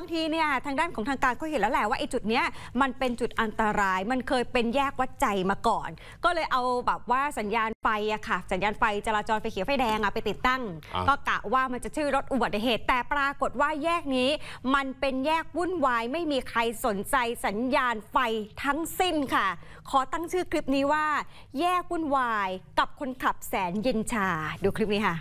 างทีเนี่ยทางด้านของทางการก็เห็นแล้วแหละว่าไอ้จุดเนี้ยมันเป็นจุดอันตรายมันเคยเป็นแยกวัดใจมาก่อน ก็เลยเอาแบบว่าสัญญาณไฟอะค่ะ สัญญาณไฟจราจรไฟเขียวไฟแดงอะไปติดตั้ง ก็กะว่ามันจะชื่อรถอุบัติเหตุแต่ปรากฏว่าแยกนี้ มันเป็นแยกวุ่นวายไม่มีใครสนใจสัญญาณไฟทั้งสิ้นค่ะ ขอตั้งชื่อคลิปนี้ว่า แยกวุ่นวายกับคนขับแสนเย็นชา ดูคลิปนี้ค่ะ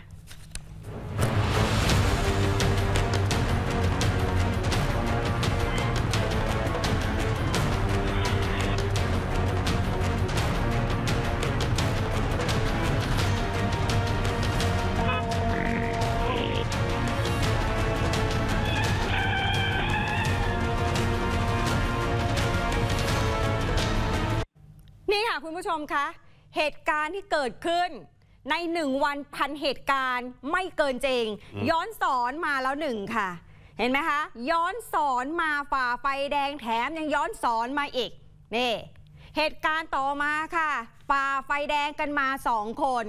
คุณผู้ชมคะเหตุการณ์ที่เกิดขึ้นในหนึ่งวันพันเหตุการณ์ไม่เกินจริง ย้อนสอนมาแล้วหนึ่งค่ะ เห็นไหมคะ ย้อนสอนมาฝ่าไฟแดงแถมยังย้อนสอนมาอีกนี่เหตุการณ์ต่อมาค่ะ ฝ่าไฟแดงกันมาสองคน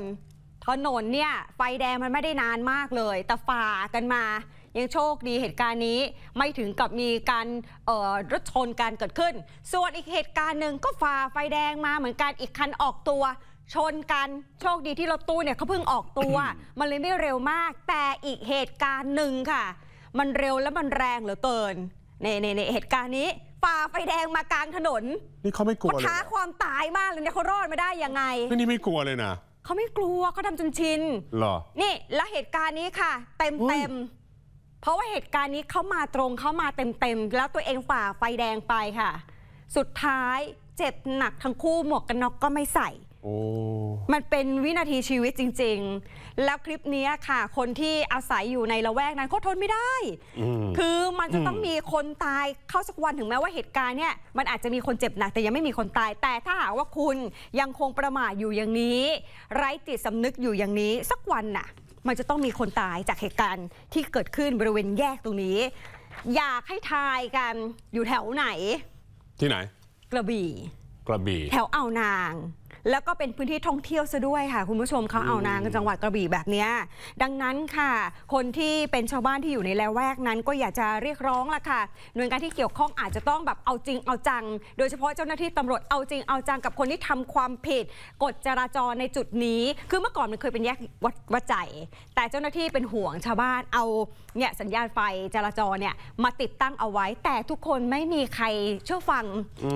ถนนเนี่ย ไฟแดงมันไม่ได้นานมากเลย แต่ฝ่ากันมายังโชคดีเหตุการณ์นี้ไม่ถึงกับมีการรถชนการเกิดขึ้น ส่วนอีกเหตุการณ์หนึ่งก็ฝ่าไฟแดงมาเหมือนกันอีกคันออกตัว ชนกันโชคดีที่รถตู้เนี่ยเขาเพิ่งออกตัว มันเลยไม่เร็วมาก แต่อีกเหตุการณ์หนึ่งค่ะ มันเร็วและมันแรงเหลือเกินในในเนเหตุการณ์นี้ ฝ่าไฟแดงมากลางถนนนี่เขาไม่กลัวเขาท้าความตายมากเลยเนี่ยเขารอดมาได้ยังไง นี่ไม่กลัวเลยนะเขาไม่กลัวเขาทำจนชินหรอ นี่แล้วเหตุการณ์นี้ค่ะ เต็มเต็มเพราะว่าเหตุการณ์นี้เขามาตรงเขามาเต็มๆ แล้วตัวเองฝ่าไฟแดงไปค่ะ สุดท้ายเจ็บหนักทั้งคู่หมวกกันน็อกก็ไม่ใส่ มันเป็นวินาทีชีวิตจริงๆ แล้วคลิปนี้ค่ะ คนที่อาศัยอยู่ในละแวกนั้นก็ทนไม่ได้ คือมันจะต้องมีคนตายเข้าสักวันถึงแม้ว่าเหตุการณ์เนี่ย มันอาจจะมีคนเจ็บหนัก แต่ยังไม่มีคนตายแต่ถ้าหากว่าคุณยังคงประมาทอยู่อย่างนี้ ไร้จิตสำนึกอยู่อย่างนี้สักวันน่ะมันจะต้องมีคนตายจากเหตุการณ์ที่เกิดขึ้นบริเวณแยกตรงนี้ อยากให้ทายกันอยู่แถวไหน ที่ไหน กระบี่ กระบี่ แถวอ่าวนางแล้วก็เป็นพื้นที่ท่องเที่ยวซะด้วยค่ะคุณผู้ชมเขาเอานางจังหวัดกระบี่แบบนี้ดังนั้นค่ะ คนที่เป็นชาวบ้านที่อยู่ในละแวกนั้น ก็อยากจะเรียกร้องละค่ะ หน่วยงานที่เกี่ยวข้องอาจจะต้องแบบเอาจริงเอาจัง โดยเฉพาะเจ้าหน้าที่ตำรวจเอาจริงเอาจัง กับคนที่ทำความผิด กฎจราจรในจุดนี้ คือเมื่อก่อนมันเคยเป็นแยกวัดวัดใจแต่เจ้าหน้าที่เป็นห่วงชาวบ้านเอาเนี่ยสัญญาณไฟจราจรเนี่ยมาติดตั้งเอาไว้ แต่ทุกคนไม่มีใครเชื่อฟัง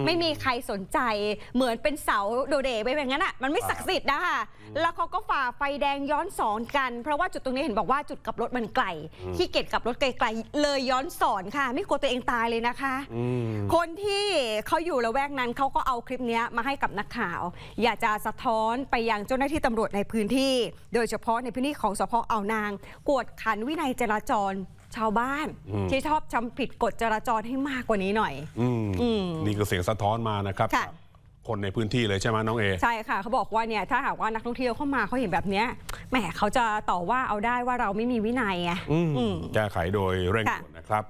ไม่มีใครสนใจ เหมือนเป็นเสาโดเดไปแบบนั้นอ่ะมันไม่ศักดิ์สิทธิ์นะคะแล้วเขาก็ฝ่าไฟแดงย้อนสอนกันเพราะว่าจุดตรงนี้เห็นบอกว่าจุดกับรถมันไกลขี้เกียจกับรถไกลๆเลยย้อนสอนค่ะ ไม่กลัวตัวเองตายเลยนะคะคนที่เขาอยู่ละแวกนั้นเขาก็เอาคลิปนี้มาให้กับนักข่าว อยากจะสะท้อนไปยังเจ้าหน้าที่ตำรวจในพื้นที่ โดยเฉพาะในพื้นที่ของสพอ่านาง กวดขันวินัยจราจร ชาวบ้านที่ชอบจำผิดกฎจราจรให้มากกว่านี้หน่อยนี่ก็เสียงสะท้อนมานะครับคนในพื้นที่เลยใช่ไหมน้องเอ ใช่ค่ะ เขาบอกว่าเนี่ยถ้าหากว่านักท่องเที่ยวเข้ามาเขาเห็นแบบเนี้ย แหมเขาจะต่อว่าเอาได้ว่าเราไม่มีวินัยไงแก้ไขโดยเร่งด่วนนะครับ